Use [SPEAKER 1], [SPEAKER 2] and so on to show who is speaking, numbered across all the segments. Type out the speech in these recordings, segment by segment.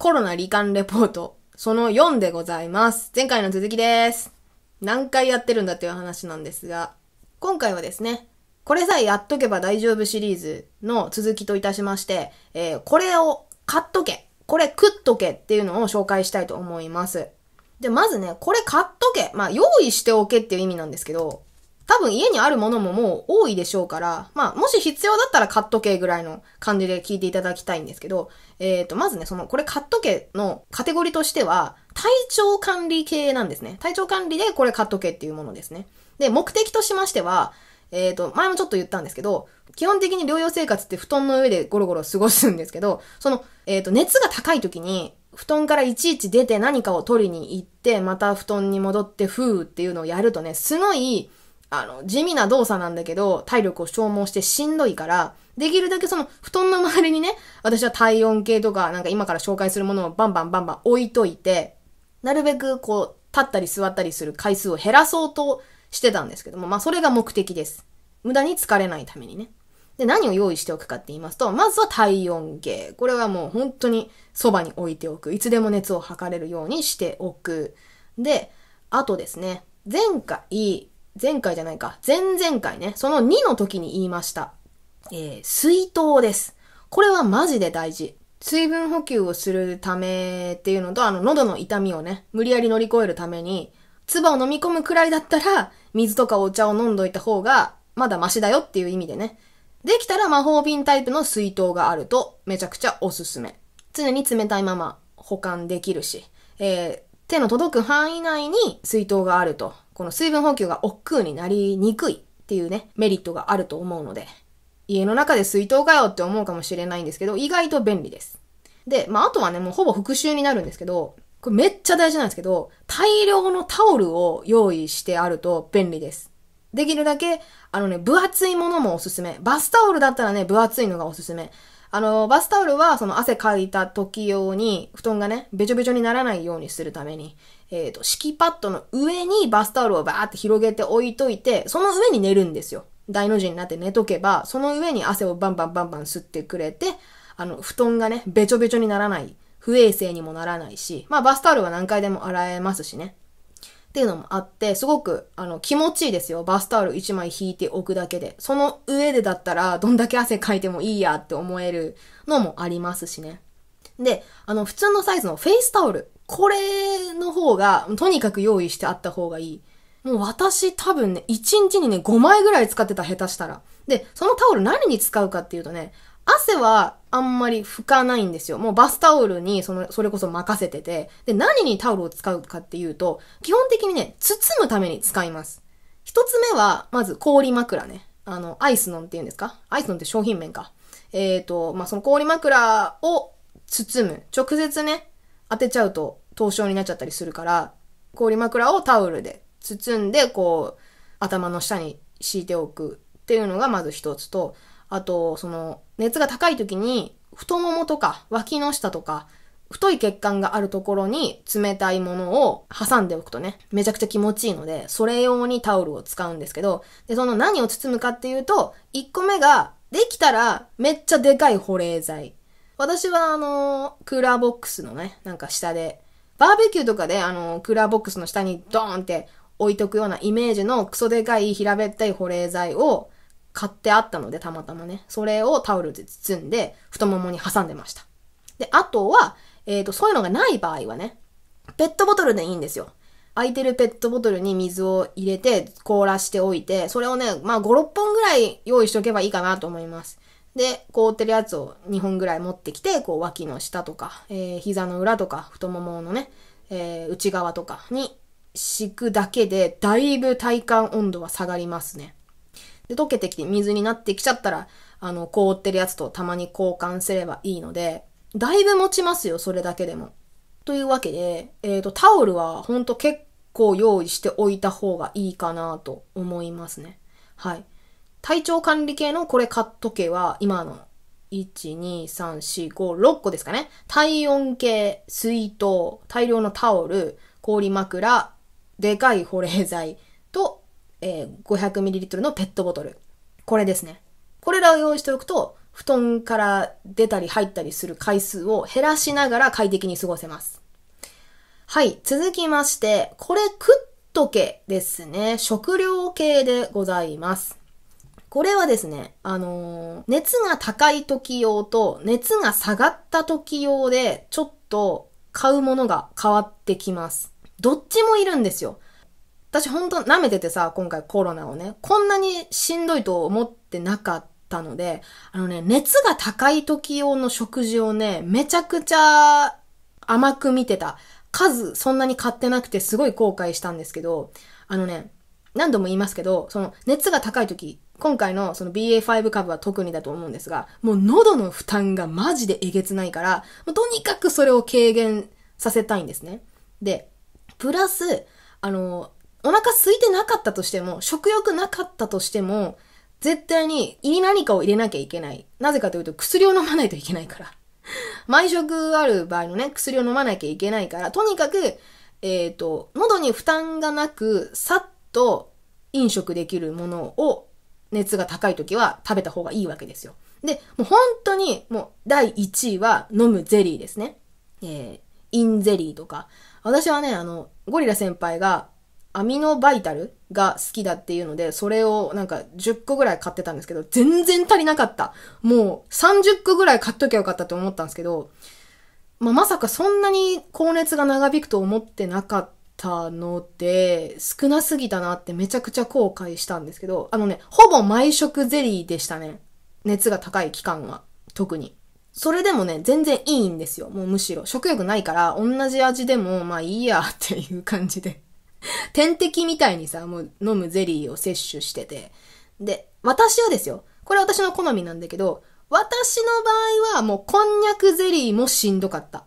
[SPEAKER 1] コロナ罹患レポート、その4でございます。前回の続きです。何回やってるんだっていう話なんですが、今回はですね、これさえやっとけば大丈夫シリーズの続きといたしまして、えー、これを買っとけ、これ食っとけっていうのを紹介したいと思います。で、まずね、これ買っとけ、まあ用意しておけっていう意味なんですけど、多分家にあるものももう多いでしょうから、まあ、もし必要だったら買っとけぐらいの感じで聞いていただきたいんですけど、えっ、ー、と、まずね、その、これ買っとけのカテゴリーとしては、体調管理系なんですね。体調管理でこれ買っとけっていうものですね。で、目的としましては、えっ、ー、と、前もちょっと言ったんですけど、基本的に療養生活って布団の上でゴロゴロ過ごすんですけど、その、えっ、ー、と、熱が高い時に、布団からいちいち出て何かを取りに行って、また布団に戻って、ふーっていうのをやるとね、すごい、あの、地味な動作なんだけど、体力を消耗してしんどいから、できるだけその、布団の周りにね、私は体温計とか、なんか今から紹介するものをバンバンバンバン置いといて、なるべくこう、立ったり座ったりする回数を減らそうとしてたんですけども、まあそれが目的です。無駄に疲れないためにね。で、何を用意しておくかって言いますと、まずは体温計。これはもう本当にそばに置いておく。いつでも熱を測れるようにしておく。で、あとですね、前回、前回じゃないか、前々回ね、その2の時に言いました。えー、水筒です。これはマジで大事。水分補給をするためっていうのと、あの、喉の痛みをね、無理やり乗り越えるために、唾を飲み込むくらいだったら、水とかお茶を飲んどいた方が、まだマシだよっていう意味でね。できたら魔法瓶タイプの水筒があると、めちゃくちゃおすすめ。常に冷たいまま保管できるし、えー、手の届く範囲内に水筒があると、この水分補給が億劫になりにくいっていうね、メリットがあると思うので、家の中で水筒かよって思うかもしれないんですけど、意外と便利です。で、まあ、あとはね、もうほぼ復習になるんですけど、これめっちゃ大事なんですけど、大量のタオルを用意してあると便利です。できるだけ、あのね、分厚いものもおすすめ。バスタオルだったらね、分厚いのがおすすめ。あの、バスタオルは、その汗かいた時用に、布団がね、べちょべちょにならないようにするためにえっ、ー、と、敷きパッドの上にバスタオルをバーって広げて置いといて、その上に寝るんですよ。大の字になって寝とけば、その上に汗をバンバンバンバン吸ってくれて、あの、布団がね、べちょべちょにならない。不衛生にもならないし、まあバスタオルは何回でも洗えますしね。っていうのもあって、すごく、あの、気持ちいいですよ。バスタオル1枚引いておくだけで。その上でだったら、どんだけ汗かいてもいいやって思えるのもありますしね。で、あの、普通のサイズのフェイスタオルこれの方が、とにかく用意してあった方がいい。もう私多分ね、1日にね、5枚ぐらい使ってた、下手したら。で、そのタオル何に使うかっていうとね、汗はあんまり拭かないんですよ。もうバスタオルにその、それこそ任せてて。で、何にタオルを使うかっていうと、基本的にね、包むために使います。一つ目は、まず氷枕ね。あの、アイスノンって言うんですかアイスノンって商品名か。えーと、まあ、その氷枕を包む。直接ね、当てちゃうと凍傷になっちゃったりするから、氷枕をタオルで包んで、こう、頭の下に敷いておくっていうのがまず一つと、あと、その、熱が高い時に、太ももとか脇の下とか、太い血管があるところに冷たいものを挟んでおくとね、めちゃくちゃ気持ちいいので、それ用にタオルを使うんですけど、で、その何を包むかっていうと、1個目が、できたらめっちゃでかい保冷剤。私はあのー、クーラーボックスのね、なんか下でバーベキューとかで、あの、クーラーボックスの下にドーンって置いとくようなイメージのクソでかい平べったい保冷剤を買ってあったので、たまたまね。それをタオルで包んで、太ももに挟んでました。で、あとは、えっ、ー、と、そういうのがない場合はね、ペットボトルでいいんですよ。空いてるペットボトルに水を入れて凍らしておいて、それをね、まあ5、6本ぐらい用意しておけばいいかなと思います。で、凍ってるやつを2本ぐらい持ってきて、こう脇の下とか、えー、膝の裏とか、太もものね、えー、内側とかに敷くだけで、だいぶ体感温度は下がりますね。で、溶けてきて水になってきちゃったら、あの、凍ってるやつとたまに交換すればいいので、だいぶ持ちますよ、それだけでも。というわけで、えっ、ー、と、タオルはほんと結構用意しておいた方がいいかなと思いますね。はい。体調管理系のこれ買っとけは、今の、1,2,3,4,5,6個ですかね。体温計、水筒、大量のタオル、氷枕、でかい保冷剤と、えー、500ml のペットボトル。これですね。これらを用意しておくと、布団から出たり入ったりする回数を減らしながら快適に過ごせます。はい、続きまして、これ食っとけですね。食料系でございます。これはですね、あのー、熱が高い時用と熱が下がった時用でちょっと買うものが変わってきます。どっちもいるんですよ。私ほんと舐めててさ、今回コロナをね、こんなにしんどいと思ってなかったので、あのね、熱が高い時用の食事をね、めちゃくちゃ甘く見てた。数そんなに買ってなくてすごい後悔したんですけど、あのね、何度も言いますけど、その熱が高い時今回のその BA.5 株は特にだと思うんですが、もう喉の負担がマジでえげつないから、もうとにかくそれを軽減させたいんですね。で、プラス、あの、お腹空いてなかったとしても、食欲なかったとしても、絶対に胃に何かを入れなきゃいけない。なぜかというと薬を飲まないといけないから。毎食ある場合のね、薬を飲まなきゃいけないから、とにかく、えっ、ー、と、喉に負担がなく、さっと飲食できるものを熱が高い時は食べた方がいいわけですよ。で、もう本当に、もう第1位は飲むゼリーですね。えー、インゼリーとか。私はね、あの、ゴリラ先輩がアミノバイタルが好きだっていうので、それをなんか10個ぐらい買ってたんですけど、全然足りなかった。もう30個ぐらい買っときゃよかったと思ったんですけど、まあ、まさかそんなに高熱が長引くと思ってなかったので、少なすぎたなってめちゃくちゃ後悔したんですけど、あのね、ほぼ毎食ゼリーでしたね。熱が高い期間は、特に。それでもね、全然いいんですよ。もうむしろ。食欲ないから、同じ味でも、まあいいやっていう感じで。点 滴みたいにさ、もう飲むゼリーを摂取してて。で、私はですよ。これ私の好みなんだけど、私の場合はもうこんにゃくゼリーもしんどかった。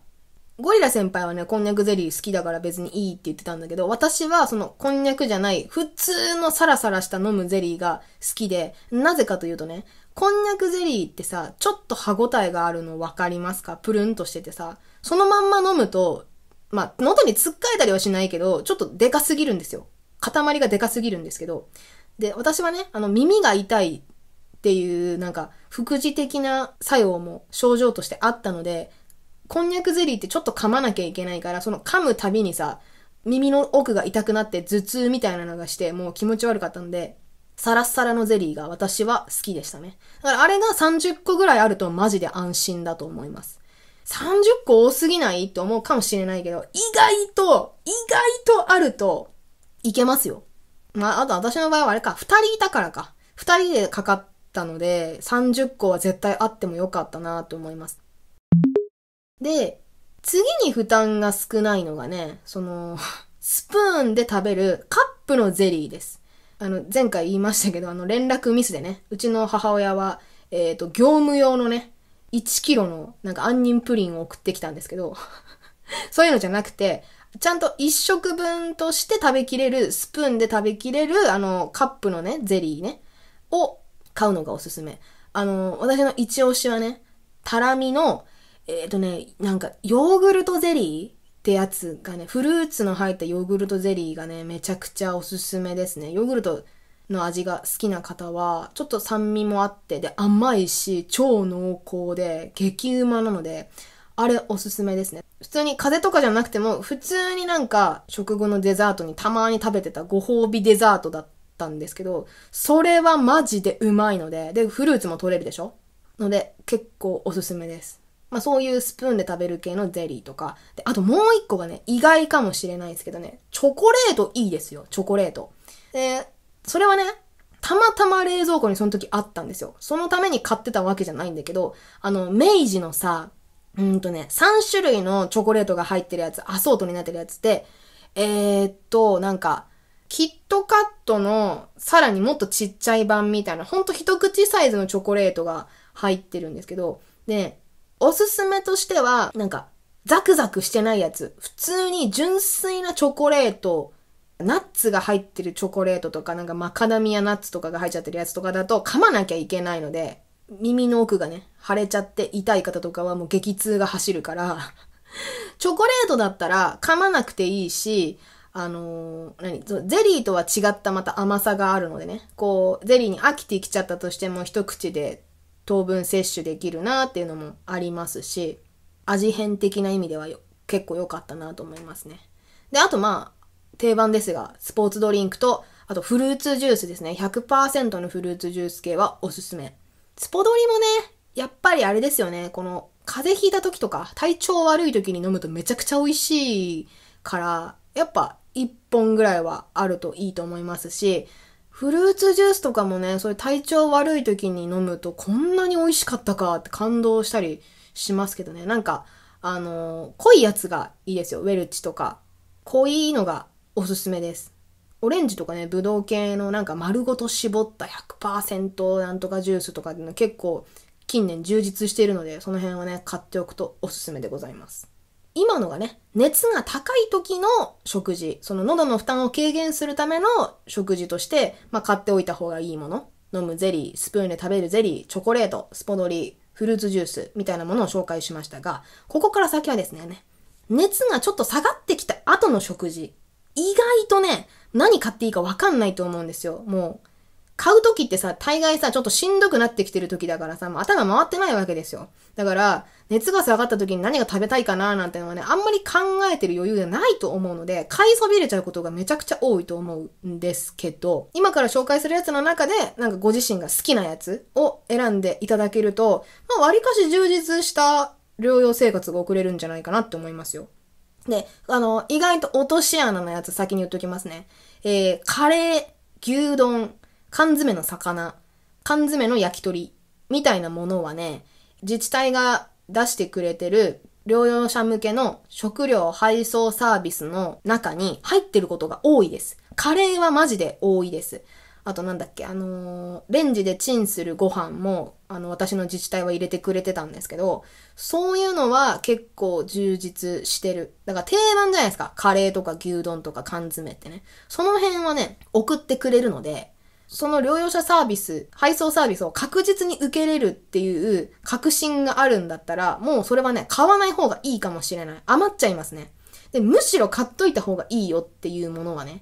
[SPEAKER 1] ゴリラ先輩はね、こんにゃくゼリー好きだから別にいいって言ってたんだけど、私はそのこんにゃくじゃない、普通のサラサラした飲むゼリーが好きで、なぜかというとね、こんにゃくゼリーってさ、ちょっと歯応えがあるの分かりますかプルンとしててさ、そのまんま飲むと、まあ、喉に突っかえたりはしないけど、ちょっとでかすぎるんですよ。塊がでかすぎるんですけど。で、私はね、あの、耳が痛いっていう、なんか、副次的な作用も症状としてあったので、こんにゃくゼリーってちょっと噛まなきゃいけないから、その噛むたびにさ、耳の奥が痛くなって頭痛みたいなのがして、もう気持ち悪かったんで、サラッサラのゼリーが私は好きでしたね。だからあれが30個ぐらいあるとマジで安心だと思います。30個多すぎないと思うかもしれないけど、意外と、意外とあると、いけますよ。まあ、あと私の場合はあれか、2人いたからか。2人でかかったので、30個は絶対あってもよかったなと思います。で、次に負担が少ないのがね、その、スプーンで食べるカップのゼリーです。あの、前回言いましたけど、あの、連絡ミスでね、うちの母親は、えっ、ー、と、業務用のね、1キロの、なんか、杏仁プリンを送ってきたんですけど、そういうのじゃなくて、ちゃんと1食分として食べきれる、スプーンで食べきれる、あの、カップのね、ゼリーね、を買うのがおすすめ。あの、私の一押しはね、タラミのえっ、ー、とね、なんかヨーグルトゼリーってやつがね、フルーツの入ったヨーグルトゼリーがね、めちゃくちゃおすすめですね。ヨーグルトの味が好きな方は、ちょっと酸味もあって、で、甘いし、超濃厚で、激うまなので、あれおすすめですね。普通に風邪とかじゃなくても、普通になんか食後のデザートにたまに食べてたご褒美デザートだったんですけど、それはマジでうまいので、で、フルーツも取れるでしょので、結構おすすめです。まあ、そういうスプーンで食べる系のゼリーとか。で、あともう一個がね、意外かもしれないですけどね、チョコレートいいですよ、チョコレート。で、それはね、たまたま冷蔵庫にその時あったんですよ。そのために買ってたわけじゃないんだけど、あの、明治のさ、うんとね、3種類のチョコレートが入ってるやつ、アソートになってるやつって、えー、っと、なんか、キットカットのさらにもっとちっちゃい版みたいな、ほんと一口サイズのチョコレートが入ってるんですけど、で、おすすめとしては、なんか、ザクザクしてないやつ。普通に純粋なチョコレート、ナッツが入ってるチョコレートとか、なんかマカダミアナッツとかが入っちゃってるやつとかだと噛まなきゃいけないので、耳の奥がね、腫れちゃって痛い方とかはもう激痛が走るから チョコレートだったら噛まなくていいし、あのー、何ゼリーとは違ったまた甘さがあるのでね、こう、ゼリーに飽きてきちゃったとしても一口で糖分摂取できるなっていうのもありますし、味変的な意味では結構良かったなと思いますね。で、あとまあ、定番ですが、スポーツドリンクと、あとフルーツジュースですね。100%のフルーツジュース系はおすすめ。スポドリもね、やっぱりあれですよね。この、風邪ひいた時とか、体調悪い時に飲むとめちゃくちゃ美味しいから、やっぱ1本ぐらいはあるといいと思いますし、フルーツジュースとかもね、そういう体調悪い時に飲むとこんなに美味しかったかって感動したりしますけどね。なんか、あのー、濃いやつがいいですよ。ウェルチとか。濃いのがおすすめです。オレンジとかね、ブドウ系のなんか丸ごと絞った100%なんとかジュースとかっていうの結構近年充実しているので、その辺はね、買っておくとおすすめでございます。今のがね、熱が高い時の食事、その喉の負担を軽減するための食事として、まあ、買っておいた方がいいもの。飲むゼリー、スプーンで食べるゼリー、チョコレート、スポドリ、フルーツジュースみたいなものを紹介しましたが、ここから先はですね、熱がちょっと下がってきた後の食事、意外とね、何買っていいかわかんないと思うんですよ。もう、買う時ってさ、大概さ、ちょっとしんどくなってきてる時だからさ、もう頭回ってないわけですよ。だから、熱が下がった時に何が食べたいかななんてのはね、あんまり考えてる余裕がないと思うので、買いそびれちゃうことがめちゃくちゃ多いと思うんですけど、今から紹介するやつの中で、なんかご自身が好きなやつを選んでいただけると、まあ、割かし充実した療養生活が送れるんじゃないかなって思いますよ。で、あの、意外と落とし穴のやつ先に言っときますね。えー、カレー、牛丼、缶詰の魚、缶詰の焼き鳥みたいなものはね、自治体が出してくれてる療養者向けの食料配送サービスの中に入ってることが多いです。カレーはマジで多いです。あとなんだっけ、あのー、レンジでチンするご飯も、あの、私の自治体は入れてくれてたんですけど、そういうのは結構充実してる。だから定番じゃないですか。カレーとか牛丼とか缶詰ってね。その辺はね、送ってくれるので、その療養者サービス、配送サービスを確実に受けれるっていう確信があるんだったら、もうそれはね、買わない方がいいかもしれない。余っちゃいますね。で、むしろ買っといた方がいいよっていうものはね、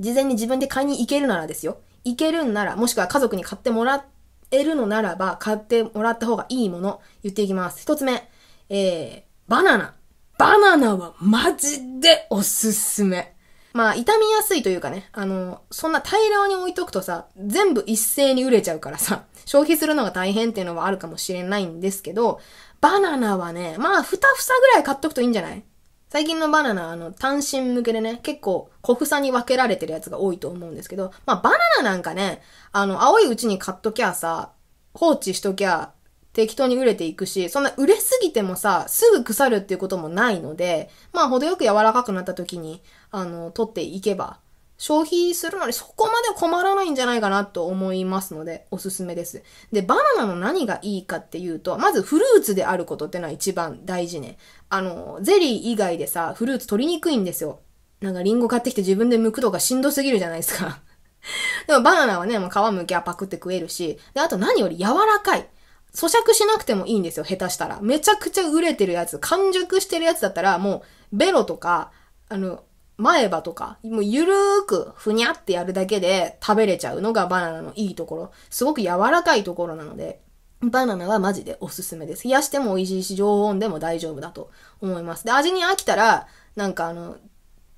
[SPEAKER 1] 事前に自分で買いに行けるならですよ。行けるんなら、もしくは家族に買ってもらえるのならば、買ってもらった方がいいもの、言っていきます。一つ目、えー、バナナ。バナナはマジでおすすめ。まあ、傷みやすいというかね、あの、そんな大量に置いとくとさ、全部一斉に売れちゃうからさ、消費するのが大変っていうのはあるかもしれないんですけど、バナナはね、まあ、ふたふさぐらい買っとくといいんじゃない最近のバナナ、あの、単身向けでね、結構小房に分けられてるやつが多いと思うんですけど、まあ、バナナなんかね、あの、青いうちに買っときゃさ、放置しときゃ、適当に熟れていくし、そんな熟れすぎてもさ、すぐ腐るっていうこともないので、まあ程よく柔らかくなった時に、あの、取っていけば、消費するのにそこまで困らないんじゃないかなと思いますので、おすすめです。で、バナナの何がいいかっていうと、まずフルーツであることってのは一番大事ね。あの、ゼリー以外でさ、フルーツ取りにくいんですよ。なんかリンゴ買ってきて自分で剥くとかしんどすぎるじゃないですか でもバナナはね、もう皮剥きゃパクって食えるし、で、あと何より柔らかい。咀嚼しなくてもいいんですよ、下手したら。めちゃくちゃ売れてるやつ、完熟してるやつだったら、もう、ベロとか、あの、前歯とか、もうゆるーく、ふにゃってやるだけで食べれちゃうのがバナナのいいところ。すごく柔らかいところなので、バナナはマジでおすすめです。冷やしても美味しいし、常温でも大丈夫だと思います。で、味に飽きたら、なんかあの、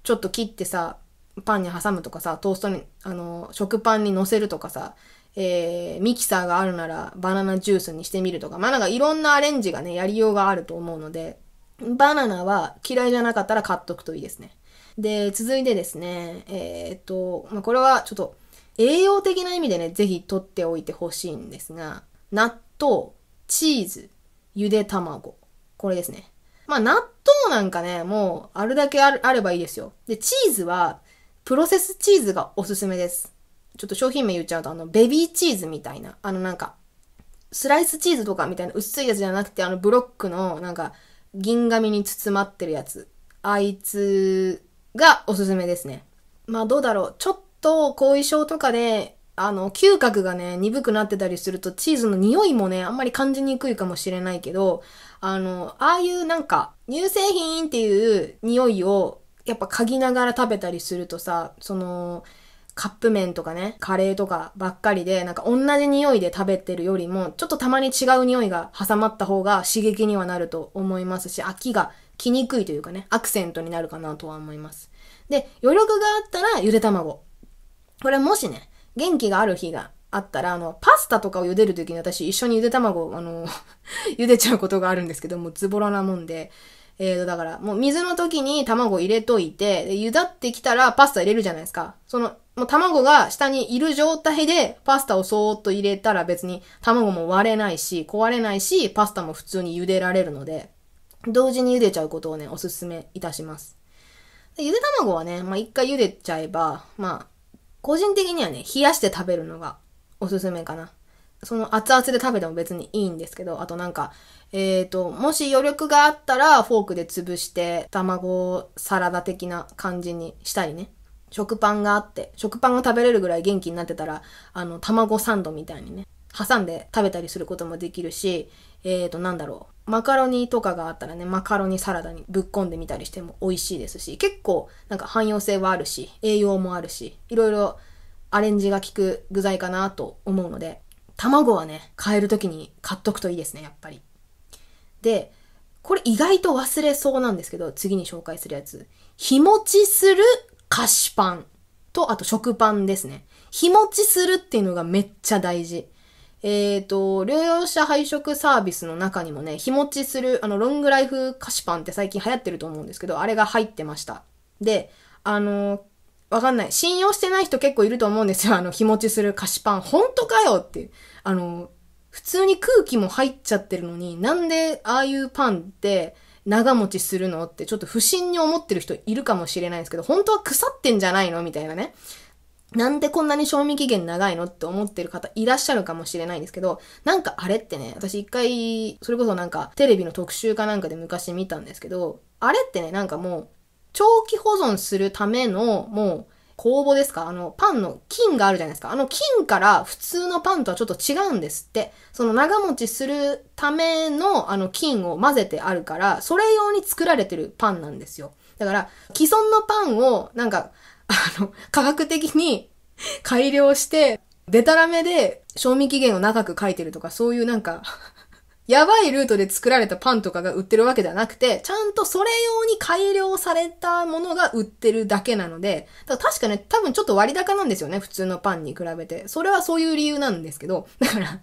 [SPEAKER 1] ちょっと切ってさ、パンに挟むとかさ、トーストに、あの、食パンに乗せるとかさ、えー、ミキサーがあるならバナナジュースにしてみるとか、まあなんかいろんなアレンジがね、やりようがあると思うので、バナナは嫌いじゃなかったら買っとくといいですね。で、続いてですね、えー、っと、まあこれはちょっと栄養的な意味でね、ぜひ取っておいてほしいんですが、納豆、チーズ、ゆで卵。これですね。まあ納豆なんかね、もうあるだけあればいいですよ。で、チーズは、プロセスチーズがおすすめです。ちょっと商品名言っちゃうと、あの、ベビーチーズみたいな、あのなんか、スライスチーズとかみたいな薄いやつじゃなくて、あのブロックのなんか、銀紙に包まってるやつ。あいつがおすすめですね。まあどうだろう。ちょっと後遺症とかで、あの、嗅覚がね、鈍くなってたりすると、チーズの匂いもね、あんまり感じにくいかもしれないけど、あの、ああいうなんか、乳製品っていう匂いを、やっぱ嗅ぎながら食べたりするとさ、その、カップ麺とかね、カレーとかばっかりで、なんか同じ匂いで食べてるよりも、ちょっとたまに違う匂いが挟まった方が刺激にはなると思いますし、飽きが来にくいというかね、アクセントになるかなとは思います。で、余力があったらゆで卵。これもしね、元気がある日があったら、あの、パスタとかを茹でる時に私一緒にゆで卵、あの 茹でちゃうことがあるんですけども、ズボラなもんで、えっ、ー、と、だから、もう水の時に卵入れといて、で、茹だってきたらパスタ入れるじゃないですか。その、もう卵が下にいる状態でパスタをそーっと入れたら別に卵も割れないし、壊れないし、パスタも普通に茹でられるので、同時に茹でちゃうことをね、おすすめいたします。でゆで卵はね、まあ、一回茹でちゃえば、まあ、個人的にはね、冷やして食べるのがおすすめかな。その熱々で食べても別にいいんですけど、あとなんか、えっ、ー、と、もし余力があったらフォークで潰して、卵サラダ的な感じにしたりね。食パンがあって、食パンが食べれるぐらい元気になってたら、あの、卵サンドみたいにね、挟んで食べたりすることもできるし、えっ、ー、と、なんだろう。マカロニとかがあったらね、マカロニサラダにぶっ込んでみたりしても美味しいですし、結構なんか汎用性はあるし、栄養もあるし、いろいろアレンジが効く具材かなと思うので、卵はね、買える時に買っとくといいですね、やっぱり。で、これ意外と忘れそうなんですけど、次に紹介するやつ。日持ちする菓子パンと、あと食パンですね。日持ちするっていうのがめっちゃ大事。えっ、ー、と、療養者配食サービスの中にもね、日持ちする、あの、ロングライフ菓子パンって最近流行ってると思うんですけど、あれが入ってました。で、あの、わかんない。信用してない人結構いると思うんですよ。あの、日持ちする菓子パン。ほんとかよっていう。あの、普通に空気も入っちゃってるのに、なんでああいうパンって長持ちするのってちょっと不審に思ってる人いるかもしれないんですけど、本当は腐ってんじゃないのみたいなね。なんでこんなに賞味期限長いのって思ってる方いらっしゃるかもしれないんですけど、なんかあれってね、私一回、それこそなんかテレビの特集かなんかで昔見たんですけど、あれってね、なんかもう、長期保存するための、もう、酵母ですかあの、パンの菌があるじゃないですか。あの菌から普通のパンとはちょっと違うんですって。その長持ちするためのあの菌を混ぜてあるから、それ用に作られてるパンなんですよ。だから、既存のパンを、なんか、あの、科学的に 改良して、でたらめで賞味期限を長く書いてるとか、そういうなんかやばいルートで作られたパンとかが売ってるわけではなくて、ちゃんとそれ用に改良されたものが売ってるだけなので、だか確かね、多分ちょっと割高なんですよね、普通のパンに比べて。それはそういう理由なんですけど、だから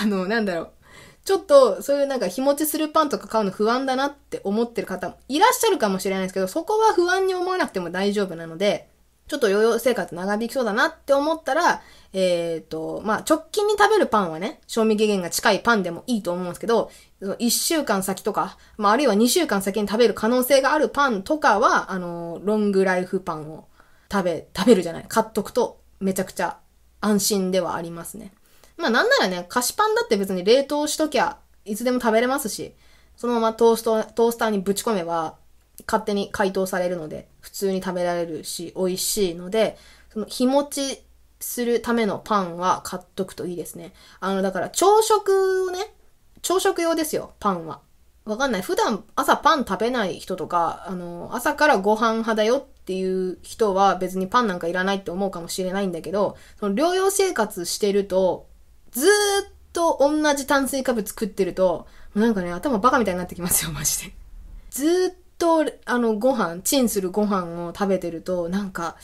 [SPEAKER 1] あの、なんだろう。ちょっと、そういうなんか日持ちするパンとか買うの不安だなって思ってる方もいらっしゃるかもしれないですけど、そこは不安に思わなくても大丈夫なので、ちょっと療養生活長引きそうだなって思ったら、えっ、ー、と、まあ、直近に食べるパンはね、賞味期限が近いパンでもいいと思うんですけど、1週間先とか、まあ、あるいは2週間先に食べる可能性があるパンとかは、あの、ロングライフパンを食べ、食べるじゃない。買っとくと、めちゃくちゃ安心ではありますね。まあ、なんならね、菓子パンだって別に冷凍しときゃ、いつでも食べれますし、そのままトースト、トースターにぶち込めば、勝手に解凍されるので、普通に食べられるし、美味しいので、その日持ちするためのパンは買っとくといいですね。あの、だから朝食をね、朝食用ですよ、パンは。わかんない。普段朝パン食べない人とか、あの、朝からご飯派だよっていう人は別にパンなんかいらないって思うかもしれないんだけど、その療養生活してると、ずーっと同じ炭水化物食ってると、なんかね、頭バカみたいになってきますよ、マジで。ずーっと、あの、ご飯、チンするご飯を食べてると、なんか、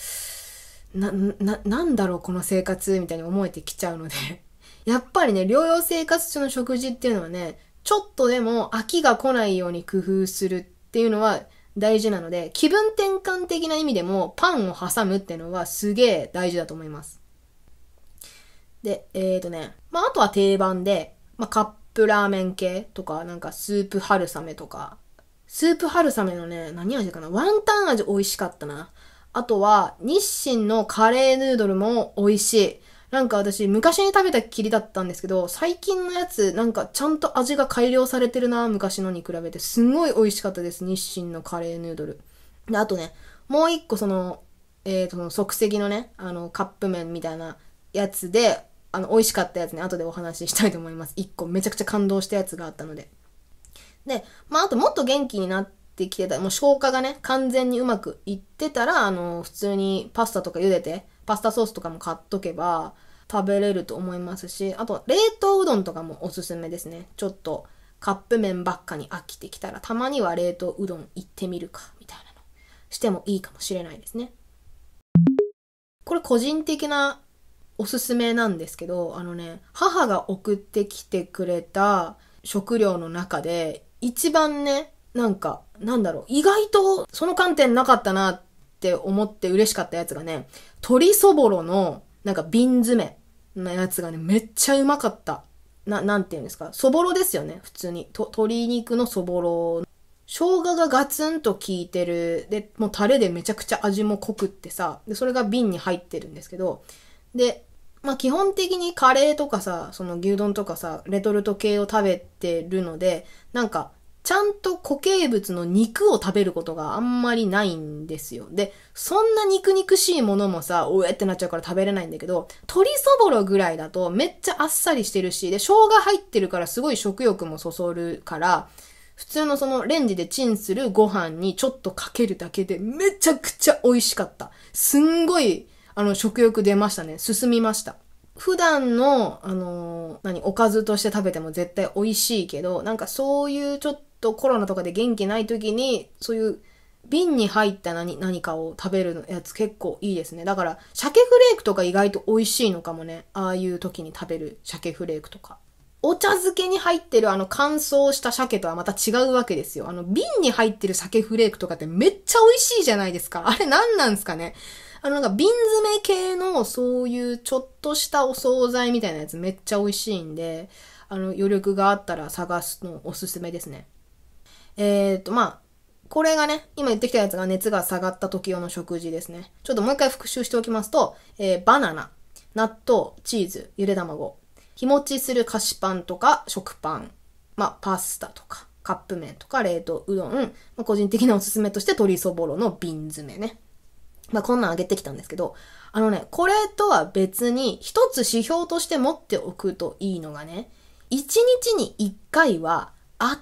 [SPEAKER 1] な、な、なんだろう、この生活、みたいに思えてきちゃうので やっぱりね、療養生活中の食事っていうのはね、ちょっとでも飽きが来ないように工夫するっていうのは大事なので、気分転換的な意味でもパンを挟むっていうのはすげえ大事だと思います。で、えーとね、まあ、あとは定番で、まあ、カップラーメン系とか、なんかスープ春雨とか、スープ春雨のね、何味かなワンタン味美味しかったな。あとは、日清のカレーヌードルも美味しい。なんか私、昔に食べたきりだったんですけど、最近のやつ、なんかちゃんと味が改良されてるな、昔のに比べて。すんごい美味しかったです、日清のカレーヌードル。で、あとね、もう一個その、えー、と、即席のね、あの、カップ麺みたいなやつで、あの、美味しかったやつね、後でお話ししたいと思います。一個めちゃくちゃ感動したやつがあったので。で、まあ、あともっと元気になってきてた、もう消化がね、完全にうまくいってたら、あの、普通にパスタとか茹でて、パスタソースとかも買っとけば、食べれると思いますし、あと、冷凍うどんとかもおすすめですね。ちょっと、カップ麺ばっかに飽きてきたら、たまには冷凍うどん行ってみるか、みたいなの、してもいいかもしれないですね。これ個人的なおすすめなんですけど、あのね、母が送ってきてくれた食料の中で一番ね、なんか、なんだろう、意外とその観点なかったなって思って嬉しかったやつがね、鶏そぼろの、なんか瓶詰めのやつがね、めっちゃうまかった。な、なんて言うんですか。そぼろですよね、普通に。と鶏肉のそぼろ。生姜がガツンと効いてる。で、もうタレでめちゃくちゃ味も濃くってさ。で、それが瓶に入ってるんですけど。で、まあ基本的にカレーとかさ、その牛丼とかさ、レトルト系を食べてるので、なんか、ちゃんと固形物の肉を食べることがあんまりないんですよ。で、そんな肉肉しいものもさ、おえってなっちゃうから食べれないんだけど、鶏そぼろぐらいだとめっちゃあっさりしてるし、で、生姜入ってるからすごい食欲もそそるから、普通のそのレンジでチンするご飯にちょっとかけるだけでめちゃくちゃ美味しかった。すんごいあの、食欲出ましたね。進みました。普段の、あの何、おかずとして食べても絶対美味しいけど、なんかそういうちょっとコロナとかで元気ない時に、そういう瓶に入った何何かを食べるやつ結構いいですね。だから、鮭フレークとか意外と美味しいのかもね。ああいう時に食べる鮭フレークとか。お茶漬けに入ってるあの乾燥した鮭とはまた違うわけですよ。あの瓶に入ってる鮭フレークとかってめっちゃ美味しいじゃないですか。あれ何なんすかね。あのなんか瓶詰め系のそういうちょっとしたお惣菜みたいなやつめっちゃ美味しいんで、あの余力があったら探すのおすすめですね。えー、と、まあ、これがね、今言ってきたやつが熱が下がった時用の食事ですね。ちょっともう一回復習しておきますと、えー、バナナ、納豆、チーズ、ゆで卵、日持ちする菓子パンとか食パン、まあ、パスタとか、カップ麺とか冷凍うどん、まあ、個人的なおすすめとして鶏そぼろの瓶詰めね。まあ、こんなんあげてきたんですけど、あのね、これとは別に、一つ指標として持っておくといいのがね、一日に一回は、温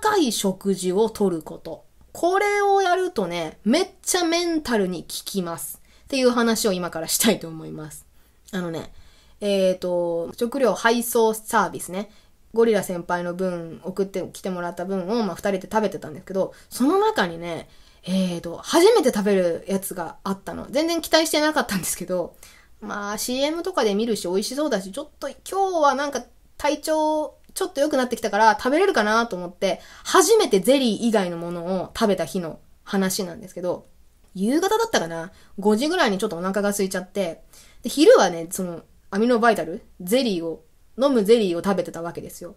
[SPEAKER 1] かい食事をとること。これをやるとね、めっちゃメンタルに効きます。っていう話を今からしたいと思います。あのね、えっ、ー、と、食料配送サービスね。ゴリラ先輩の分、送ってきてもらった分を、まあ、二人で食べてたんですけど、その中にね、えーと、初めて食べるやつがあったの。全然期待してなかったんですけど、まあ CM とかで見るし美味しそうだし、ちょっと今日はなんか体調ちょっと良くなってきたから食べれるかなと思って、初めてゼリー以外のものを食べた日の話なんですけど、夕方だったかな ?5 時ぐらいにちょっとお腹が空いちゃって、で、昼はね、その、アミノバイタルゼリーを、飲むゼリーを食べてたわけですよ。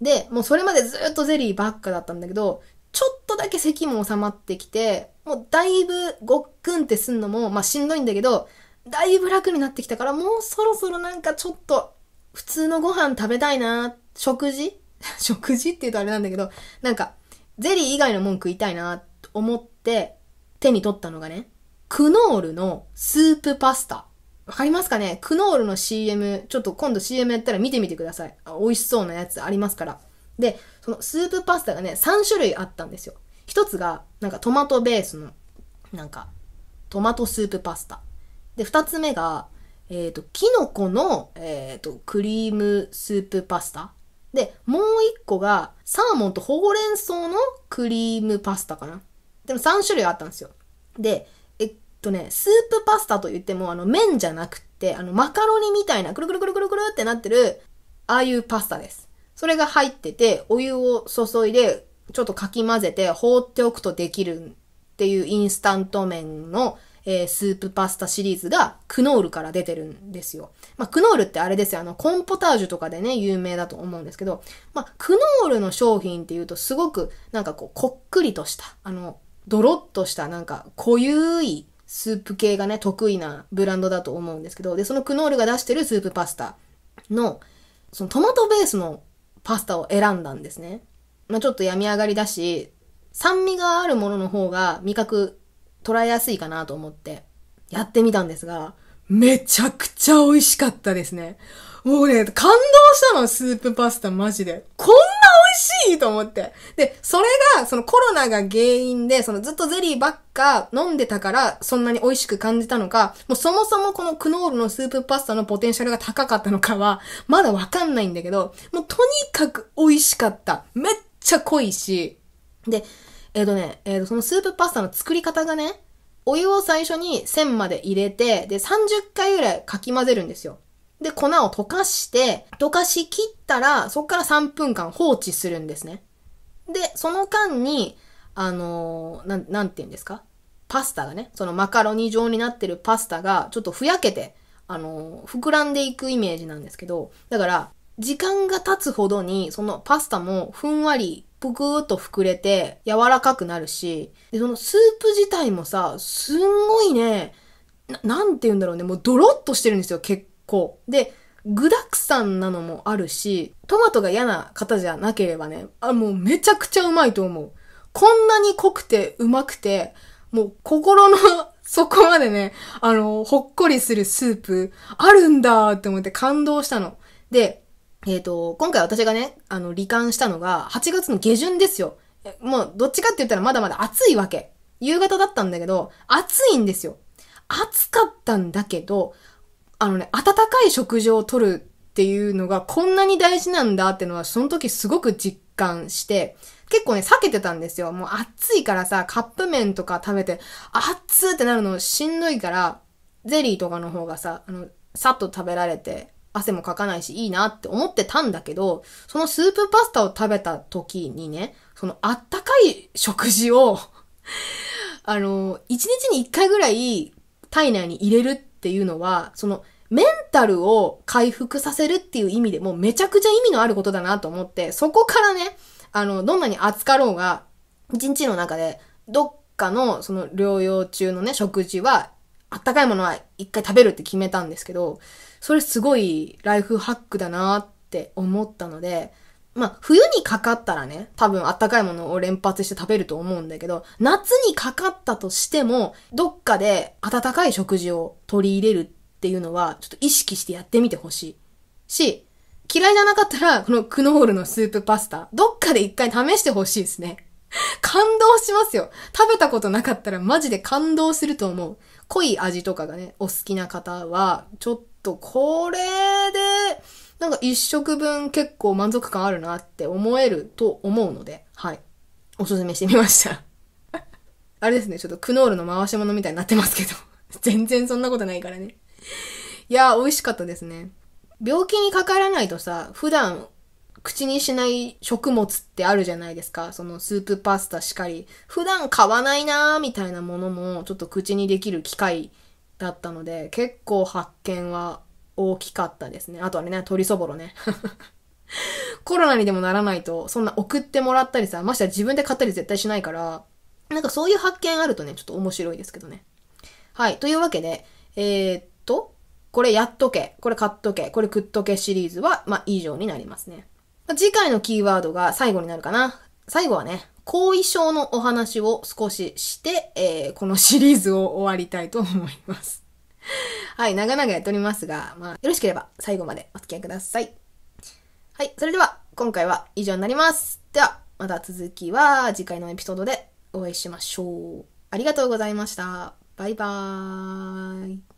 [SPEAKER 1] で、もうそれまでずっとゼリーばっかだったんだけど、ちょっとだけ咳も収まってきて、もうだいぶごっくんってすんのも、まあしんどいんだけど、だいぶ楽になってきたから、もうそろそろなんかちょっと、普通のご飯食べたいな、食事 食事って言うとあれなんだけど、なんか、ゼリー以外のもん食いたいな、と思って、手に取ったのがね、クノールのスープパスタ。わかりますかねクノールの CM、ちょっと今度 CM やったら見てみてください。美味しそうなやつありますから。で、そのスープパスタがね、3種類あったんですよ。一つが、なんかトマトベースの、なんか、トマトスープパスタ。で、二つ目が、えっ、ー、と、キノコの、えっ、ー、と、クリームスープパスタ。で、もう一個が、サーモンとほうれん草のクリームパスタかな。でも3種類あったんですよ。で、えっとね、スープパスタと言っても、あの、麺じゃなくて、あの、マカロニみたいな、くるくるくるくるくるってなってる、ああいうパスタです。それが入ってて、お湯を注いで、ちょっとかき混ぜて放っておくとできるっていうインスタント麺の、えー、スープパスタシリーズがクノールから出てるんですよ。まあ、クノールってあれですよ、あの、コンポタージュとかでね、有名だと思うんですけど、まあ、クノールの商品っていうとすごくなんかこう、こっくりとした、あの、ドロッとしたなんか濃ゆいスープ系がね、得意なブランドだと思うんですけど、で、そのクノールが出してるスープパスタの、そのトマトベースのパスタを選んだんですね。まあ、ちょっと病み上がりだし、酸味があるものの方が味覚捉えやすいかなと思ってやってみたんですが、めちゃくちゃ美味しかったですね。もうね、感動したの、スープパスタ、マジで。こんな美味しいと思って。で、それが、そのコロナが原因で、そのずっとゼリーばっか飲んでたから、そんなに美味しく感じたのか、もうそもそもこのクノールのスープパスタのポテンシャルが高かったのかは、まだわかんないんだけど、もうとにかく美味しかった。めっちゃ濃いし。で、えっ、ー、とね、えっ、ー、と、そのスープパスタの作り方がね、お湯を最初に1000まで入れて、で、30回ぐらいかき混ぜるんですよ。で、粉を溶かして、溶かしきったら、そこから3分間放置するんですね。で、その間に、あのー、なん、なんて言うんですかパスタがね、そのマカロニ状になってるパスタが、ちょっとふやけて、あのー、膨らんでいくイメージなんですけど、だから、時間が経つほどに、そのパスタもふんわり、ぷくーっと膨れて、柔らかくなるし、で、そのスープ自体もさ、すんごいね、な、なんて言うんだろうね、もうドロッとしてるんですよ、結構。で、具沢山なのもあるし、トマトが嫌な方じゃなければね、あ、もうめちゃくちゃうまいと思う。こんなに濃くてうまくて、もう心の 底までね、あの、ほっこりするスープ、あるんだーって思って感動したの。で、えっ、ー、と、今回私がね、あの、罹患したのが、8月の下旬ですよ。もう、どっちかって言ったらまだまだ暑いわけ。夕方だったんだけど、暑いんですよ。暑かったんだけど、あのね、温かい食事をとるっていうのがこんなに大事なんだってのは、その時すごく実感して、結構ね、避けてたんですよ。もう暑いからさ、カップ麺とか食べて、暑ってなるのしんどいから、ゼリーとかの方がさ、あの、さっと食べられて、汗もかかないしいいなって思ってたんだけど、そのスープパスタを食べた時にね、そのあったかい食事を あの、一日に一回ぐらい体内に入れるっっていうのは、その、メンタルを回復させるっていう意味でもめちゃくちゃ意味のあることだなと思って、そこからね、あの、どんなに暑かろうが、一日の中で、どっかの、その、療養中のね、食事は、あったかいものは一回食べるって決めたんですけど、それすごいライフハックだなって思ったので、まあ、冬にかかったらね、多分あったかいものを連発して食べると思うんだけど、夏にかかったとしても、どっかで温かい食事を取り入れるっていうのは、ちょっと意識してやってみてほしい。し、嫌いじゃなかったら、このクノールのスープパスタ、どっかで一回試してほしいですね。感動しますよ。食べたことなかったらマジで感動すると思う。濃い味とかがね、お好きな方は、ちょっとこれで、なんか一食分結構満足感あるなって思えると思うので、はい。おすすめしてみました。あれですね、ちょっとクノールの回し物みたいになってますけど。全然そんなことないからね。いやー、美味しかったですね。病気にかからないとさ、普段口にしない食物ってあるじゃないですか。そのスープパスタしかり。普段買わないなーみたいなものもちょっと口にできる機会だったので、結構発見は大きかったですね。あとはね、鶏そぼろね。コロナにでもならないと、そんな送ってもらったりさ、ましては自分で買ったり絶対しないから、なんかそういう発見あるとね、ちょっと面白いですけどね。はい。というわけで、えー、っと、これやっとけ、これ買っとけ、これ食っとけシリーズは、まあ以上になりますね。次回のキーワードが最後になるかな。最後はね、後遺症のお話を少しして、えー、このシリーズを終わりたいと思います。はい、長々やっておりますが、まあ、よろしければ最後までお付き合いください。はい、それでは今回は以上になります。では、また続きは次回のエピソードでお会いしましょう。ありがとうございました。バイバーイ。